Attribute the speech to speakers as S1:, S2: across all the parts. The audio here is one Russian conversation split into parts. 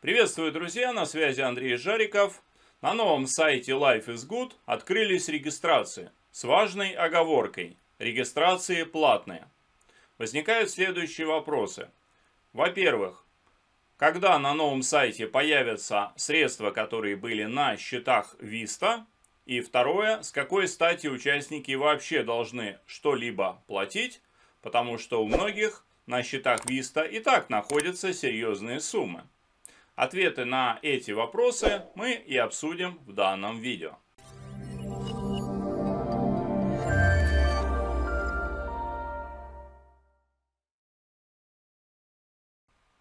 S1: Приветствую, друзья, на связи Андрей Жариков. На новом сайте Life is Good открылись регистрации с важной оговоркой. Регистрации платные. Возникают следующие вопросы. Во-первых, когда на новом сайте появятся средства, которые были на счетах Vista, и второе, с какой стати участники вообще должны что-либо платить, потому что у многих на счетах Vista и так находятся серьезные суммы. Ответы на эти вопросы мы и обсудим в данном видео.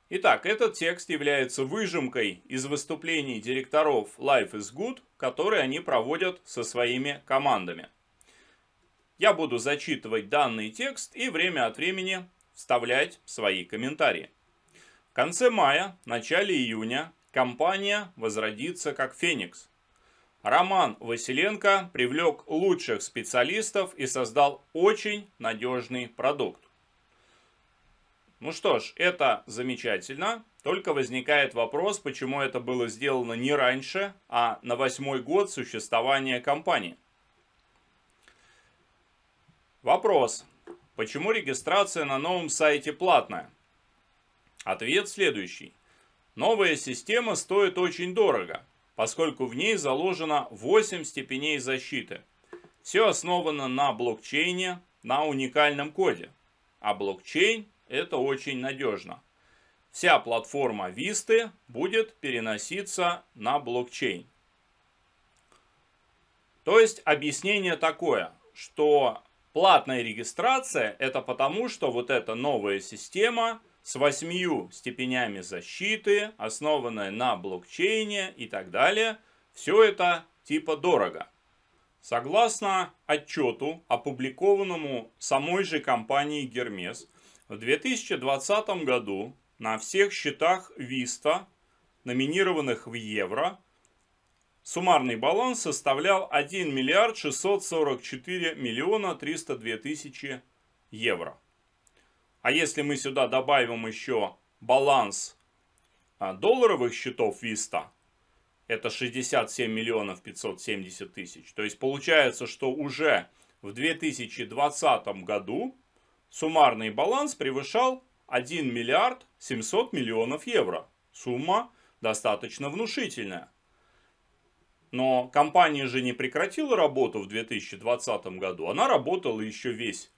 S1: Итак, этот текст является выжимкой из выступлений директоров Life is Good, которые они проводят со своими командами. Я буду зачитывать данный текст и время от времени вставлять свои комментарии конце мая, начале июня компания возродится как «Феникс». Роман Василенко привлек лучших специалистов и создал очень надежный продукт. Ну что ж, это замечательно, только возникает вопрос, почему это было сделано не раньше, а на восьмой год существования компании. Вопрос. Почему регистрация на новом сайте платная? Ответ следующий. Новая система стоит очень дорого, поскольку в ней заложено 8 степеней защиты. Все основано на блокчейне, на уникальном коде. А блокчейн – это очень надежно. Вся платформа Висты будет переноситься на блокчейн. То есть объяснение такое, что платная регистрация – это потому, что вот эта новая система – с восьмию степенями защиты, основанная на блокчейне и так далее. Все это типа дорого. Согласно отчету, опубликованному самой же компанией Гермес, в 2020 году на всех счетах Виста, номинированных в евро, суммарный баланс составлял 1 миллиард 644 миллиона 302 тысячи евро. А если мы сюда добавим еще баланс а, долларовых счетов Виста, это 67 миллионов 570 тысяч. То есть получается, что уже в 2020 году суммарный баланс превышал 1 миллиард 700 миллионов евро. Сумма достаточно внушительная. Но компания же не прекратила работу в 2020 году. Она работала еще весь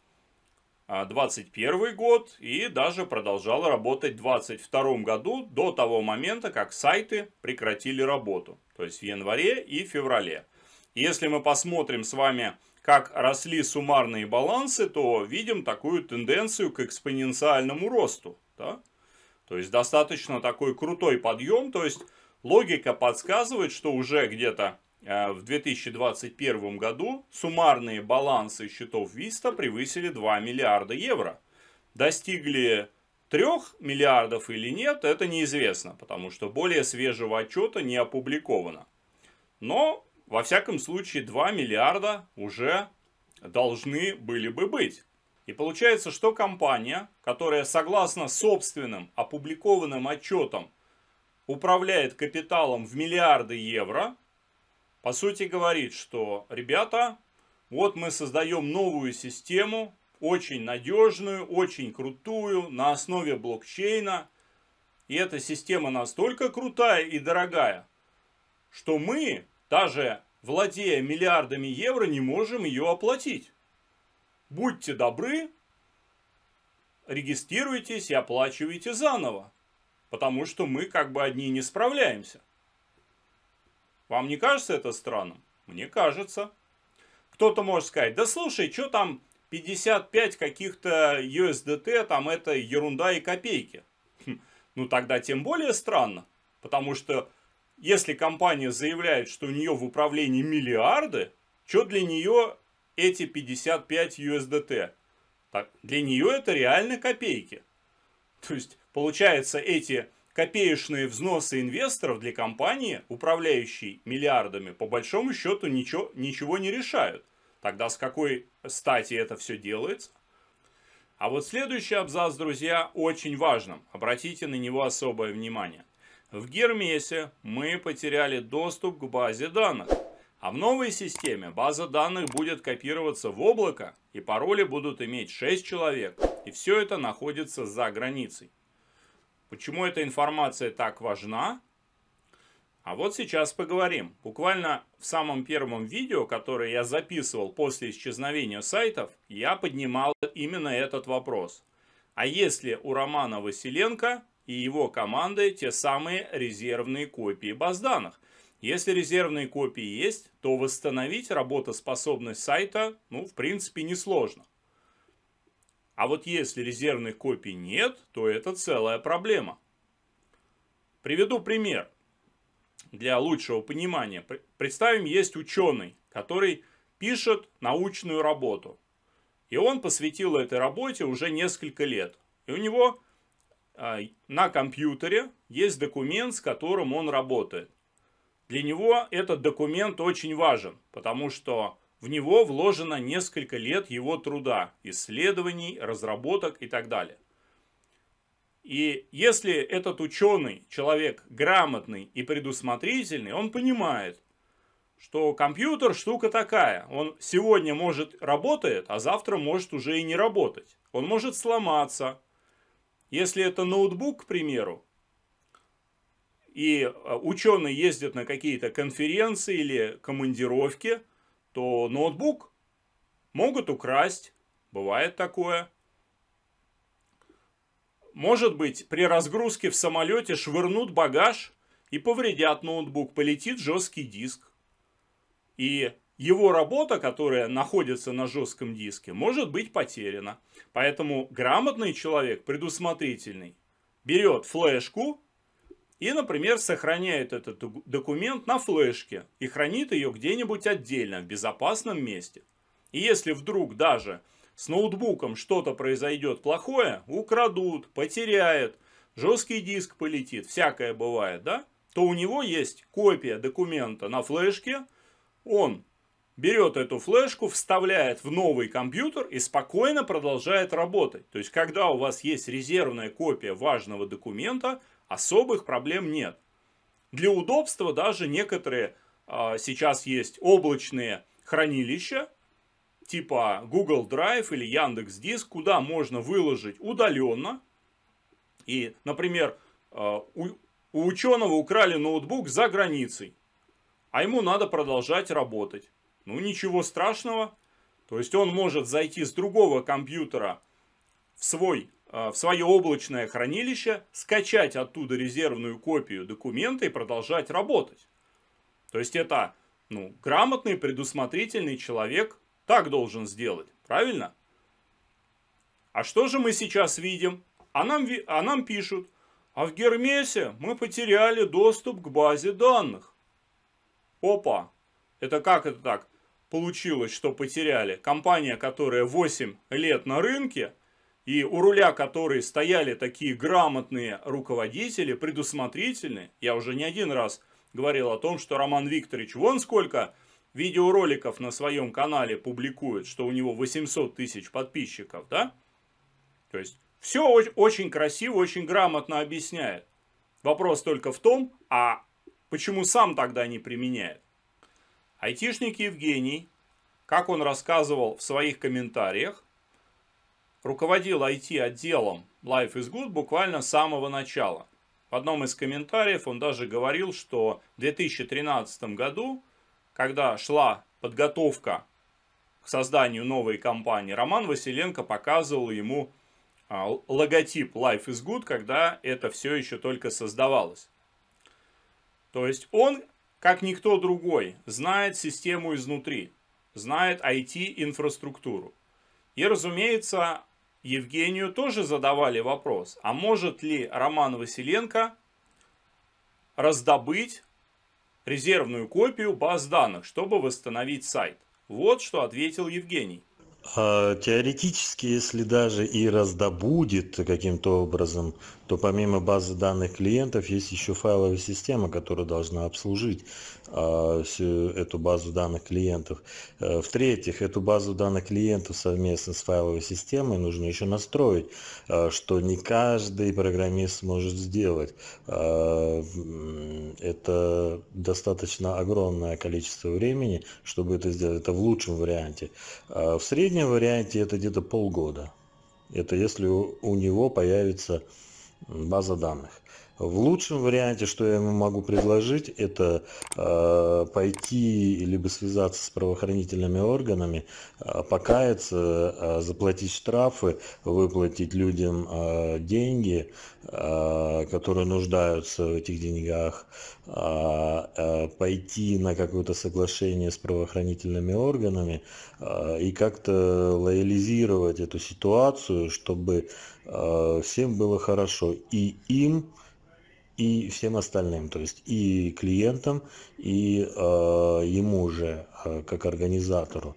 S1: 21 а, год и даже продолжала работать в 22 году до того момента, как сайты прекратили работу, то есть в январе и феврале. Если мы посмотрим с вами, как росли суммарные балансы, то видим такую тенденцию к экспоненциальному росту. Да? То есть достаточно такой крутой подъем, то есть логика подсказывает, что уже где-то Э, в 2021 году суммарные балансы счетов Виста превысили 2 миллиарда евро. Достигли 3 миллиардов или нет, это неизвестно, потому что более свежего отчета не опубликовано. Но, во всяком случае, 2 миллиарда уже должны были бы быть. И получается, что компания, которая согласно собственным опубликованным отчетам управляет капиталом в миллиарды евро, по сути говорит, что, ребята, вот мы создаем новую систему, очень надежную, очень крутую, на основе блокчейна. И эта система настолько крутая и дорогая, что мы, даже владея миллиардами евро, не можем ее оплатить. Будьте добры, регистрируйтесь и оплачивайте заново, потому что мы как бы одни не справляемся. Вам не кажется это странным? Мне кажется. Кто-то может сказать, да слушай, что там 55 каких-то USDT, там это ерунда и копейки. Хм, ну тогда тем более странно, потому что если компания заявляет, что у нее в управлении миллиарды, что для нее эти 55 USDT? Так, для нее это реально копейки. То есть, получается, эти копеечные взносы инвесторов для компании, управляющей миллиардами, по большому счету ничего, ничего не решают. Тогда с какой стати это все делается? А вот следующий абзац, друзья, очень важным. Обратите на него особое внимание. В Гермесе мы потеряли доступ к базе данных. А в новой системе база данных будет копироваться в облако, и пароли будут иметь 6 человек. И все это находится за границей. Почему эта информация так важна? А вот сейчас поговорим. Буквально в самом первом видео, которое я записывал после исчезновения сайтов, я поднимал именно этот вопрос. А если у Романа Василенко и его команды те самые резервные копии баз данных? Если резервные копии есть, то восстановить работоспособность сайта, ну, в принципе, несложно. А вот если резервных копий нет, то это целая проблема. Приведу пример для лучшего понимания. Представим, есть ученый, который пишет научную работу. И он посвятил этой работе уже несколько лет. И у него а, на компьютере есть документ, с которым он работает. Для него этот документ очень важен, потому что в него вложено несколько лет его труда, исследований, разработок и так далее. И если этот ученый, человек грамотный и предусмотрительный, он понимает, что компьютер штука такая. Он сегодня может работает, а завтра может уже и не работать. Он может сломаться. Если это ноутбук, к примеру, и э, ученый ездит на какие-то конференции или командировки, то ноутбук могут украсть. Бывает такое. Может быть, при разгрузке в самолете швырнут багаж и повредят ноутбук, полетит жесткий диск. И его работа, которая находится на жестком диске, может быть потеряна. Поэтому грамотный человек, предусмотрительный, берет флешку, и, например, сохраняет этот документ на флешке и хранит ее где-нибудь отдельно, в безопасном месте. И если вдруг даже с ноутбуком что-то произойдет плохое, украдут, потеряет, жесткий диск полетит, всякое бывает, да? То у него есть копия документа на флешке, он берет эту флешку, вставляет в новый компьютер и спокойно продолжает работать. То есть, когда у вас есть резервная копия важного документа, особых проблем нет. Для удобства даже некоторые а, сейчас есть облачные хранилища, типа Google Drive или Яндекс Диск, куда можно выложить удаленно. И, например, а, у, у ученого украли ноутбук за границей, а ему надо продолжать работать. Ну ничего страшного. То есть он может зайти с другого компьютера в свой Э, в свое облачное хранилище, скачать оттуда резервную копию документа и продолжать работать. То есть это ну, грамотный, предусмотрительный человек так должен сделать, правильно? А что же мы сейчас видим? А нам, а нам пишут, а в Гермесе мы потеряли доступ к базе данных. Опа, это как это так? Получилось, что потеряли. Компания, которая 8 лет на рынке, и у руля которой стояли такие грамотные руководители, предусмотрительные. Я уже не один раз говорил о том, что Роман Викторович вон сколько видеороликов на своем канале публикует, что у него 800 тысяч подписчиков, да? То есть, все очень красиво, очень грамотно объясняет. Вопрос только в том, а почему сам тогда не применяет? Айтишник Евгений, как он рассказывал в своих комментариях, руководил IT-отделом Life is Good буквально с самого начала. В одном из комментариев он даже говорил, что в 2013 году, когда шла подготовка к созданию новой компании, Роман Василенко показывал ему а, логотип Life is Good, когда это все еще только создавалось. То есть он, как никто другой, знает систему изнутри, знает IT-инфраструктуру. И, разумеется, Евгению тоже задавали вопрос, а может ли Роман Василенко раздобыть резервную копию баз данных, чтобы восстановить сайт? Вот что ответил Евгений.
S2: А теоретически, если даже и раздобудет каким-то образом, то помимо базы данных клиентов есть еще файловая система, которая должна обслужить а, всю эту базу данных клиентов. Э, в-третьих, эту базу данных клиентов совместно с файловой системой нужно еще настроить, а, что не каждый программист может сделать. А, это достаточно огромное количество времени, чтобы это сделать. Это в лучшем варианте. в среднем варианте это где-то полгода. Это если у него появится база данных в лучшем варианте, что я ему могу предложить, это э, пойти либо связаться с правоохранительными органами, э, покаяться, э, заплатить штрафы, выплатить людям э, деньги, э, которые нуждаются в этих деньгах, э, э, пойти на какое-то соглашение с правоохранительными органами э, и как-то лоялизировать эту ситуацию, чтобы э, всем было хорошо и им, и всем остальным, то есть и клиентам, и э, ему же, э, как организатору.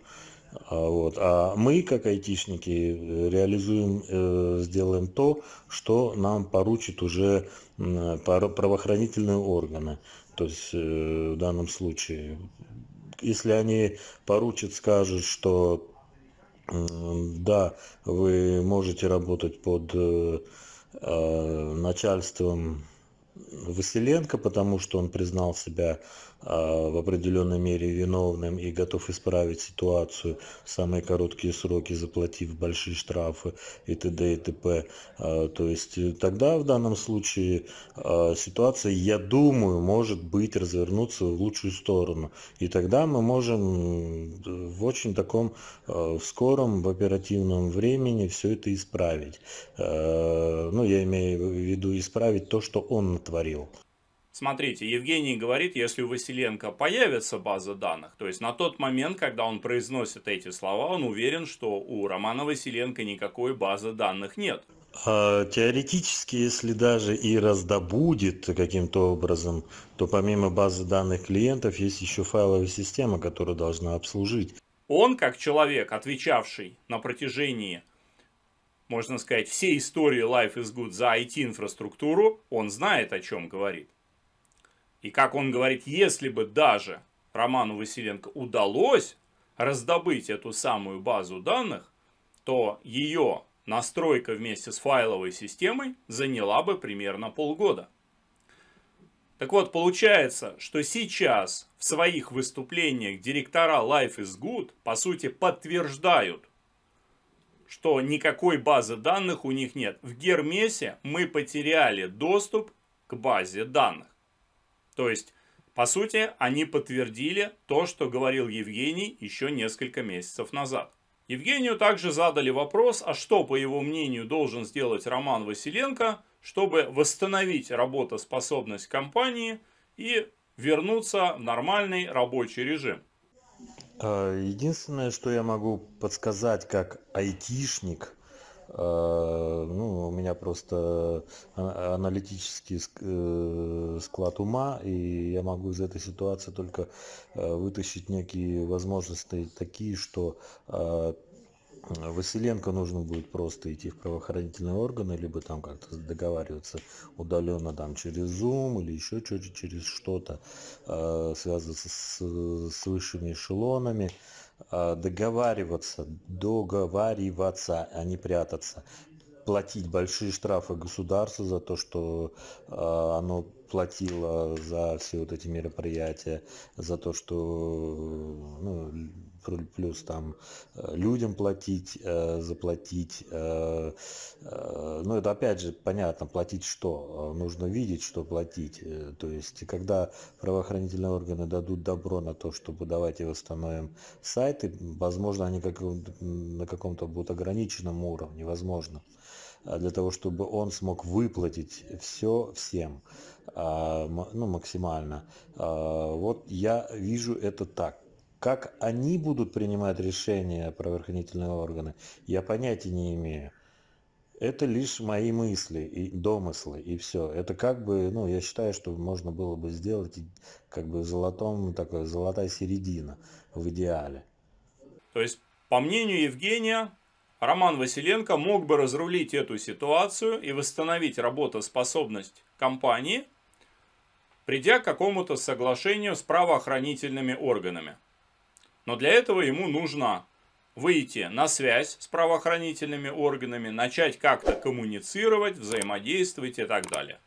S2: А, вот. А мы, как айтишники, э, реализуем, э, сделаем то, что нам поручат уже правоохранительные органы. То есть в данном случае, если они поручат, скажут, что да, вы можете работать под начальством василенко потому что он признал себя а, в определенной мере виновным и готов исправить ситуацию в самые короткие сроки, заплатив большие штрафы и т.д. и т.п. А, то есть э, тогда в данном случае а, ситуация, я думаю, может быть развернуться в лучшую сторону. И тогда мы можем э, в очень таком э, в скором, в оперативном времени все это исправить. Ну, я имею в виду исправить то, что он натворил.
S1: Смотрите, Евгений говорит, если у Василенко появится база данных, то есть на тот момент, когда он произносит эти слова, он уверен, что у Романа Василенко никакой базы данных нет.
S2: А теоретически, если даже и раздобудет каким-то образом, то помимо базы данных клиентов есть еще файловая система, которая должна обслужить.
S1: Он, как человек, отвечавший на протяжении можно сказать, всей истории Life is Good за IT-инфраструктуру, он знает, о чем говорит. И как он говорит, если бы даже Роману Василенко удалось раздобыть эту самую базу данных, то ее настройка вместе с файловой системой заняла бы примерно полгода. Так вот, получается, что сейчас в своих выступлениях директора Life is Good, по сути, подтверждают, что никакой базы данных у них нет. В Гермесе мы потеряли доступ к базе данных. То есть, по сути, они подтвердили то, что говорил Евгений еще несколько месяцев назад. Евгению также задали вопрос, а что, по его мнению, должен сделать Роман Василенко, чтобы восстановить работоспособность компании и вернуться в нормальный рабочий режим.
S2: Э, единственное, что я могу подсказать как айтишник, Э, ну, у меня просто аналитический э, склад ума, и я могу из этой ситуации только э, вытащить некие возможности такие, что Василенко нужно будет просто идти в правоохранительные органы, либо там как-то договариваться удаленно там через Zoom или еще что-то, через что-то, связываться с, с высшими эшелонами, Э, договариваться, договариваться, а не прятаться платить большие штрафы государству за то, что э, оно платило за все вот эти мероприятия, за то, что ну, плюс там э, людям платить, э, заплатить. Э, ну, это опять же понятно, платить что? Нужно видеть, что платить. То есть, когда правоохранительные органы дадут добро на то, чтобы давайте восстановим сайты, возможно, они как, на каком-то будут ограниченном уровне, возможно для того, чтобы он смог выплатить все всем, ну, максимально. Вот я вижу это так. Как они будут принимать решения правоохранительные органы, я понятия не имею. Это лишь мои мысли и домыслы, и все. Это как бы, ну, я считаю, что можно было бы сделать как бы золотом, такая золотая середина в идеале.
S1: То есть, по мнению Евгения, Роман Василенко мог бы разрулить эту ситуацию и восстановить работоспособность компании, придя к какому-то соглашению с правоохранительными органами. Но для этого ему нужно выйти на связь с правоохранительными органами, начать как-то коммуницировать, взаимодействовать и так далее.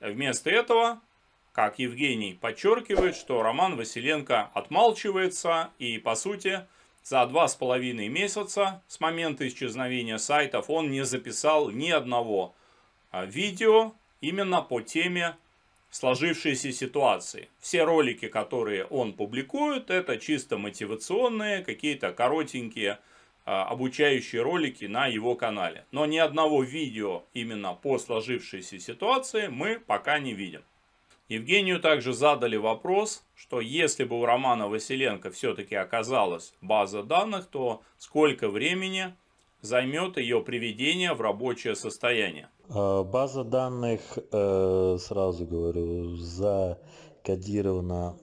S1: Вместо этого, как Евгений подчеркивает, что Роман Василенко отмалчивается и, по сути, за два с половиной месяца с момента исчезновения сайтов он не записал ни одного а, видео именно по теме сложившейся ситуации. Все ролики, которые он публикует, это чисто мотивационные, какие-то коротенькие а, обучающие ролики на его канале. Но ни одного видео именно по сложившейся ситуации мы пока не видим. Евгению также задали вопрос, что если бы у Романа Василенко все-таки оказалась база данных, то сколько времени займет ее приведение в рабочее состояние.
S2: А, база данных, э, сразу говорю, закодирована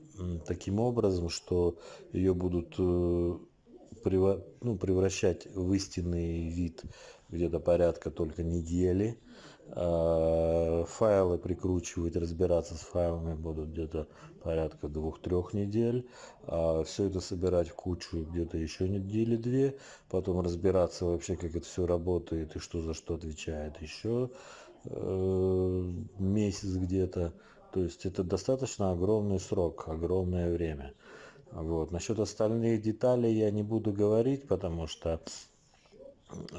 S2: таким образом, что ее будут э, ну, превращать в истинный вид где-то порядка только недели. А, файлы прикручивать, разбираться с файлами будут где-то порядка двух-трех недель. А, все это собирать в кучу где-то еще недели две. Потом разбираться вообще, как это все работает и что за что отвечает еще э, месяц где-то. То есть это достаточно огромный срок, огромное время. Вот. Насчет остальных деталей я не буду говорить, потому что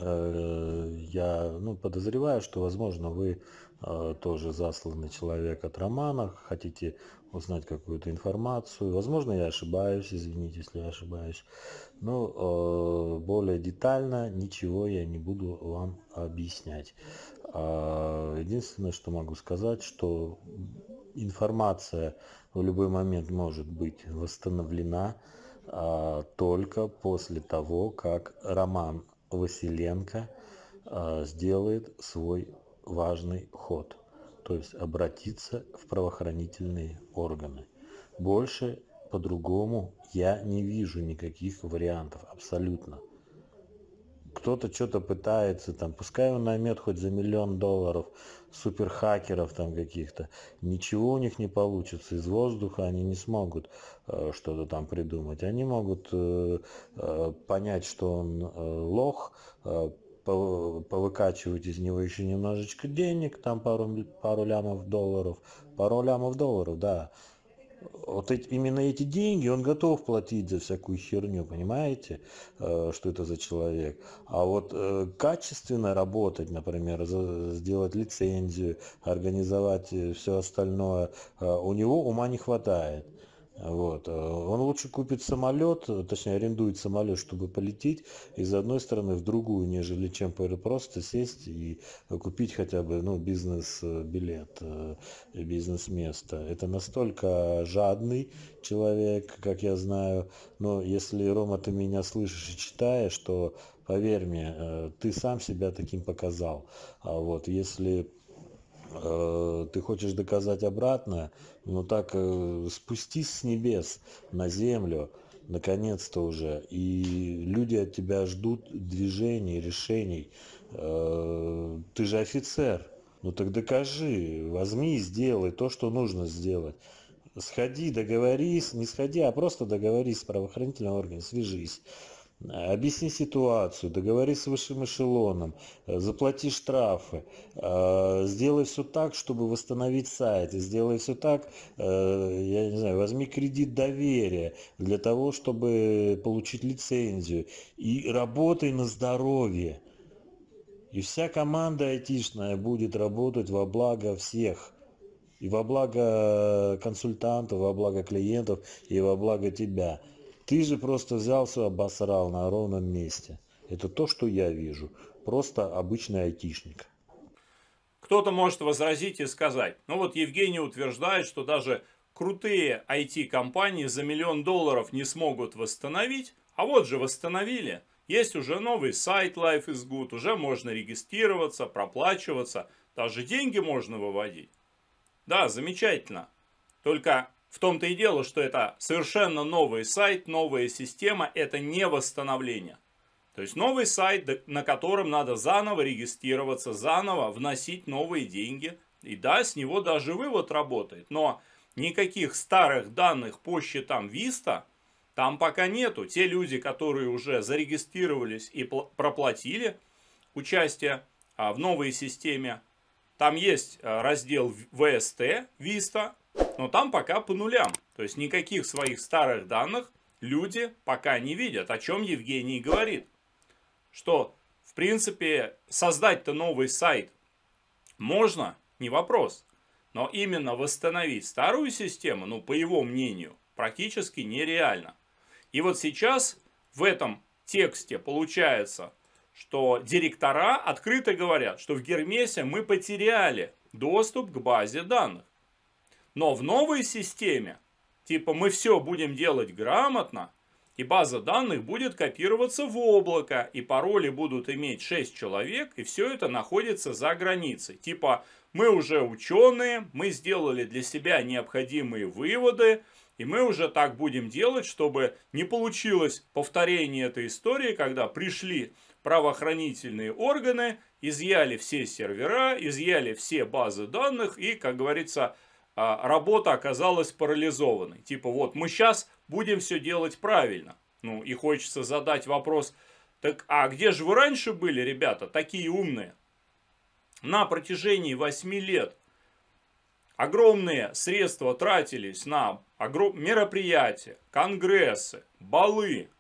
S2: Э, я ну, подозреваю, что, возможно, вы э, тоже засланный человек от романа, хотите узнать какую-то информацию. Возможно, я ошибаюсь, извините, если я ошибаюсь. Но ну, э, более детально ничего я не буду вам объяснять. единственное, что могу сказать, что информация в любой момент может быть восстановлена только после того, как роман Василенко э, сделает свой важный ход, то есть обратиться в правоохранительные органы. Больше по-другому я не вижу никаких вариантов абсолютно. Кто-то что-то пытается, там, пускай он наймет хоть за миллион долларов суперхакеров там каких-то. Ничего у них не получится. Из воздуха они не смогут э, что-то там придумать. Они могут э, э понять, что он э, лох, э, повыкачивать из него еще немножечко денег, там пару, пару лямов долларов, пару лямов долларов, да, вот эти, именно эти деньги он готов платить за всякую херню, понимаете, э, что это за человек. А вот э, качественно работать, например, за, сделать лицензию, организовать э, все остальное, э, у него ума не хватает. Вот. Э, он лучше купит самолет, э, точнее арендует самолет, чтобы полететь из одной стороны в другую, нежели чем просто сесть и купить хотя бы ну, бизнес-билет, э, бизнес-место. Это настолько жадный человек, как я знаю. Но если, Рома, ты меня слышишь и читаешь, то поверь мне, ты сам себя таким показал. А вот если Э, ты хочешь доказать обратное, но ну так э, спустись с небес на землю, наконец-то уже, и люди от тебя ждут движений, решений. Э, ты же офицер, ну так докажи, возьми и сделай то, что нужно сделать. Сходи, договорись, не сходи, а просто договорись с правоохранительным органом, свяжись. Объясни ситуацию, договорись с высшим эшелоном, э, заплати штрафы, э, сделай все так, чтобы восстановить сайт, сделай все так, э, я не знаю, возьми кредит доверия для того, чтобы получить лицензию и работай на здоровье. И вся команда айтишная будет работать во благо всех – и во благо консультантов, во благо клиентов, и во благо тебя. Ты же просто взялся, обосрал на ровном месте. Это то, что я вижу. Просто обычный айтишник.
S1: Кто-то может возразить и сказать, ну вот Евгений утверждает, что даже крутые IT-компании за миллион долларов не смогут восстановить, а вот же восстановили. Есть уже новый сайт Life is Good, уже можно регистрироваться, проплачиваться, даже деньги можно выводить. Да, замечательно. Только в том-то и дело, что это совершенно новый сайт, новая система, это не восстановление. То есть новый сайт, на котором надо заново регистрироваться, заново вносить новые деньги. И да, с него даже вывод работает, но никаких старых данных по счетам Виста там пока нету. Те люди, которые уже зарегистрировались и проплатили участие а, в новой системе, там есть а, раздел ВСТ, Виста, но там пока по нулям. То есть никаких своих старых данных люди пока не видят, о чем Евгений говорит. Что, в принципе, создать-то новый сайт можно, не вопрос. Но именно восстановить старую систему, ну, по его мнению, практически нереально. И вот сейчас в этом тексте получается, что директора открыто говорят, что в Гермесе мы потеряли доступ к базе данных. Но в новой системе, типа мы все будем делать грамотно, и база данных будет копироваться в облако, и пароли будут иметь 6 человек, и все это находится за границей. Типа мы уже ученые, мы сделали для себя необходимые выводы, и мы уже так будем делать, чтобы не получилось повторение этой истории, когда пришли правоохранительные органы, изъяли все сервера, изъяли все базы данных и, как говорится, а, работа оказалась парализованной. Типа вот мы сейчас будем все делать правильно. Ну и хочется задать вопрос, так а где же вы раньше были, ребята, такие умные? На протяжении 8 лет огромные средства тратились на огром... мероприятия, конгрессы, балы,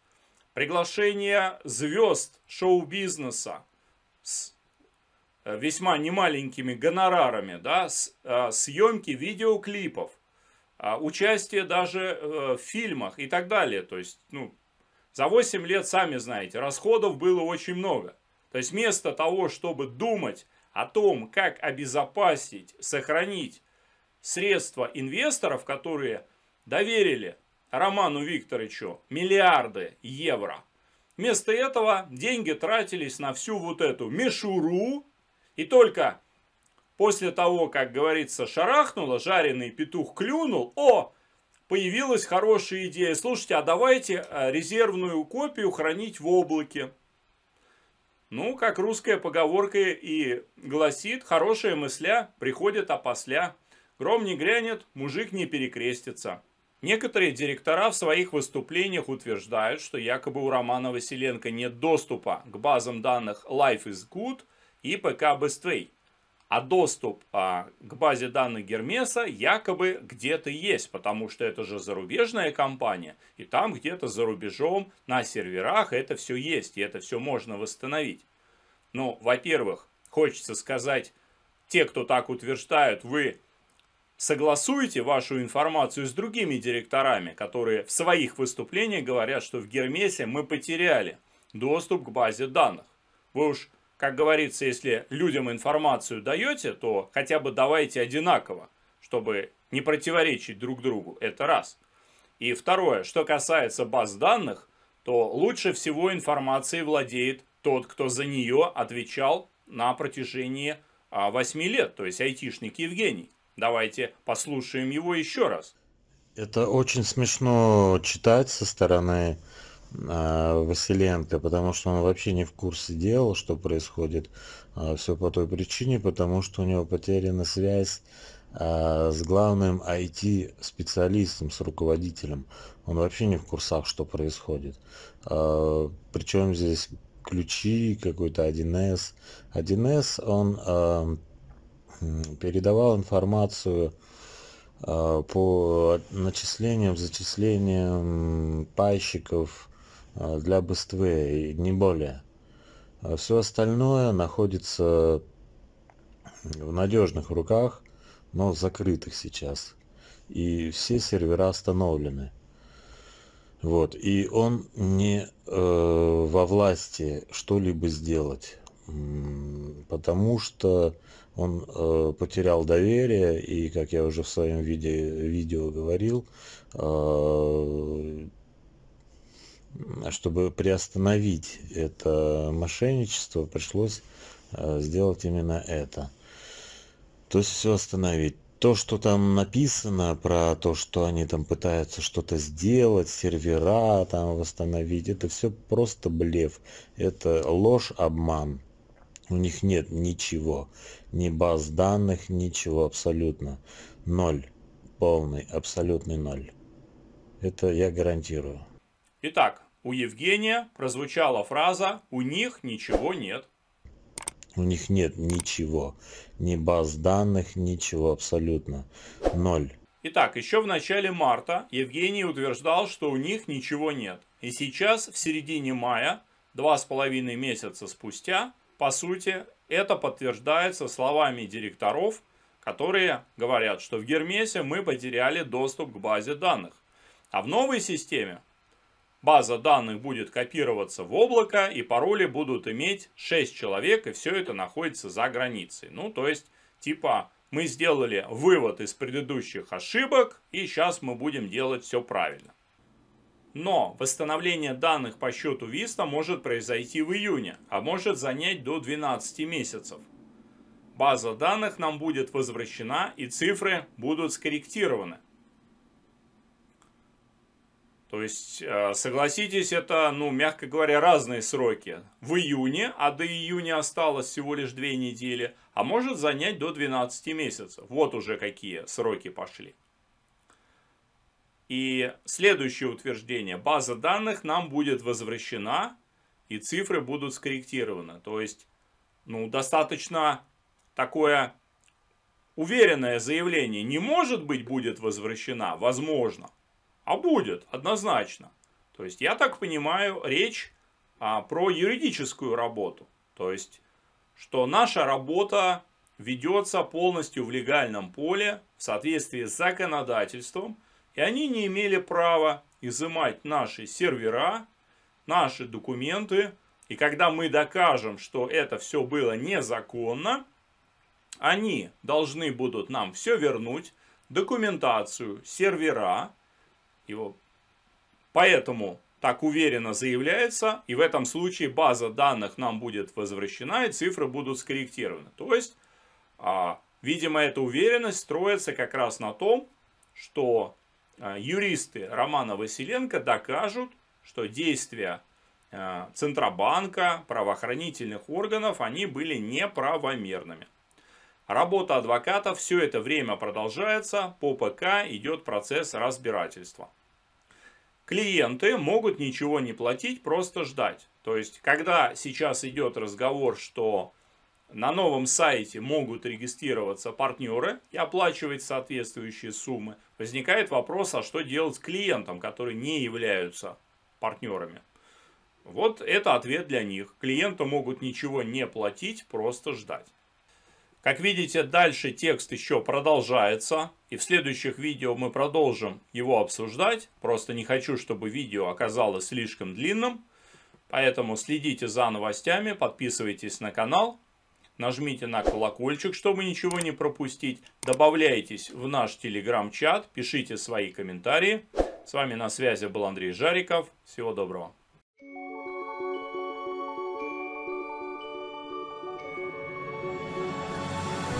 S1: приглашение звезд шоу-бизнеса, Э, весьма немаленькими гонорарами, да, э, съемки видеоклипов, а, участие даже э, в фильмах и так далее. То есть, ну, за 8 лет, сами знаете, расходов было очень много. То есть, вместо того, чтобы думать о том, как обезопасить, сохранить средства инвесторов, которые доверили Роману Викторовичу миллиарды евро – Вместо этого деньги тратились на всю вот эту мишуру, и только после того, как говорится, шарахнуло, жареный петух клюнул, о, появилась хорошая идея. Слушайте, а давайте э, резервную копию хранить в облаке. Ну, как русская поговорка и гласит, хорошая мысля приходит опосля. А гром не грянет, мужик не перекрестится. Некоторые директора в своих выступлениях утверждают, что якобы у Романа Василенко нет доступа к базам данных Life is Good – и ПК Быстрей. А доступ а, к базе данных Гермеса якобы где-то есть, потому что это же зарубежная компания, и там где-то за рубежом на серверах это все есть, и это все можно восстановить. Ну, во-первых, хочется сказать, те, кто так утверждают, вы согласуете вашу информацию с другими директорами, которые в своих выступлениях говорят, что в Гермесе мы потеряли доступ к базе данных. Вы уж как говорится, если людям информацию даете, то хотя бы давайте одинаково, чтобы не противоречить друг другу. Это раз. И второе, что касается баз данных, то лучше всего информацией владеет тот, кто за нее отвечал на протяжении 8 а, лет, то есть айтишник Евгений. Давайте послушаем его еще раз.
S2: Это очень смешно читать со стороны Э, Василенко, потому что он вообще не в курсе дела, что происходит. Э, Все по той причине, потому что у него потеряна связь э, с главным IT-специалистом, с руководителем. Он вообще не в курсах, что происходит. Причем здесь ключи, какой-то 1С. 1С, он передавал информацию по начислениям, зачислениям пайщиков, а, для и не более. А все остальное находится в надежных руках, но закрытых сейчас. И все сервера остановлены. Вот, и он не э, во власти что-либо сделать, потому что он э, потерял доверие, и, как я уже в своем виде, видео говорил, э, чтобы приостановить это мошенничество, пришлось э, сделать именно это. То есть все остановить. То, что там написано про то, что они там пытаются что-то сделать, сервера там восстановить, это все просто блеф. Это ложь, обман. У них нет ничего, ни баз данных, ничего абсолютно. Ноль. Полный, абсолютный ноль. Это я гарантирую.
S1: Итак, у Евгения прозвучала фраза «У них ничего нет».
S2: У них нет ничего. Ни баз данных, ничего абсолютно. Ноль.
S1: Итак, еще в начале марта Евгений утверждал, что у них ничего нет. И сейчас, в середине мая, два с половиной месяца спустя, по сути, это подтверждается словами директоров, которые говорят, что в Гермесе мы потеряли доступ к базе данных. А в новой системе База данных будет копироваться в облако, и пароли будут иметь 6 человек, и все это находится за границей. Ну, то есть, типа, мы сделали вывод из предыдущих ошибок, и сейчас мы будем делать все правильно. Но восстановление данных по счету Виста может произойти в июне, а может занять до 12 месяцев. База данных нам будет возвращена и цифры будут скорректированы. То есть, э, согласитесь, это, ну, мягко говоря, разные сроки. В июне, а до июня осталось всего лишь две недели, а может занять до 12 месяцев. Вот уже какие сроки пошли. И следующее утверждение. База данных нам будет возвращена, и цифры будут скорректированы. То есть, ну, достаточно такое уверенное заявление. Не может быть будет возвращена, возможно – а будет однозначно. То есть, я так понимаю, речь а, про юридическую работу. То есть, что наша работа ведется полностью в легальном поле, в соответствии с законодательством, и они не имели права изымать наши сервера, наши документы, и когда мы докажем, что это все было незаконно, они должны будут нам все вернуть, документацию, сервера, его поэтому так уверенно заявляется, и в этом случае база данных нам будет возвращена, и цифры будут скорректированы. То есть, а, видимо, эта уверенность строится как раз на том, что а, юристы Романа Василенко докажут, что действия а, Центробанка, правоохранительных органов, они были неправомерными. Работа адвоката все это время продолжается, по ПК идет процесс разбирательства клиенты могут ничего не платить, просто ждать. То есть, когда сейчас идет разговор, что на новом сайте могут регистрироваться партнеры и оплачивать соответствующие суммы, возникает вопрос, а что делать с клиентом, которые не являются партнерами. Вот это ответ для них. Клиенты могут ничего не платить, просто ждать. Как видите, дальше текст еще продолжается, и в следующих видео мы продолжим его обсуждать. Просто не хочу, чтобы видео оказалось слишком длинным, поэтому следите за новостями, подписывайтесь на канал, нажмите на колокольчик, чтобы ничего не пропустить, добавляйтесь в наш телеграм-чат, пишите свои комментарии. С вами на связи был Андрей Жариков, всего доброго.